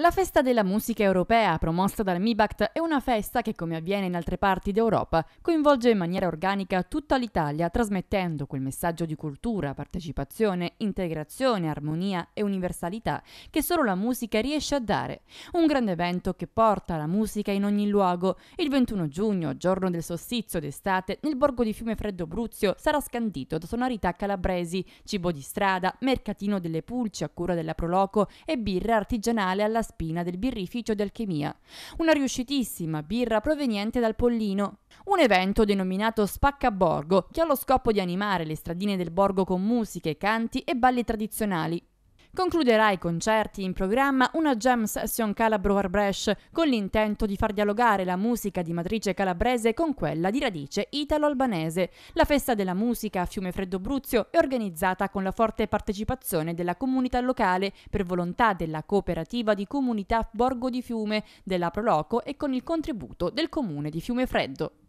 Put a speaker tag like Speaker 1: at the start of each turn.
Speaker 1: La festa della musica europea promossa dal MIBACT è una festa che, come avviene in altre parti d'Europa, coinvolge in maniera organica tutta l'Italia, trasmettendo quel messaggio di cultura, partecipazione, integrazione, armonia e universalità che solo la musica riesce a dare. Un grande evento che porta la musica in ogni luogo. Il 21 giugno, giorno del solstizio d'estate, nel borgo di Fiume Freddo Bruzio sarà scandito da sonorità calabresi, cibo di strada, mercatino delle pulci a cura della Proloco e birra artigianale alla spina del birrificio di Alchemia, una riuscitissima birra proveniente dal Pollino. Un evento denominato Spacca Borgo, che ha lo scopo di animare le stradine del borgo con musiche, canti e balli tradizionali, Concluderà i concerti in programma una jam session Calabro Arbresh con l'intento di far dialogare la musica di matrice calabrese con quella di radice italo-albanese. La festa della musica a Fiume Freddo Bruzio è organizzata con la forte partecipazione della comunità locale per volontà della cooperativa di comunità Borgo di Fiume, della Proloco e con il contributo del comune di Fiume Freddo.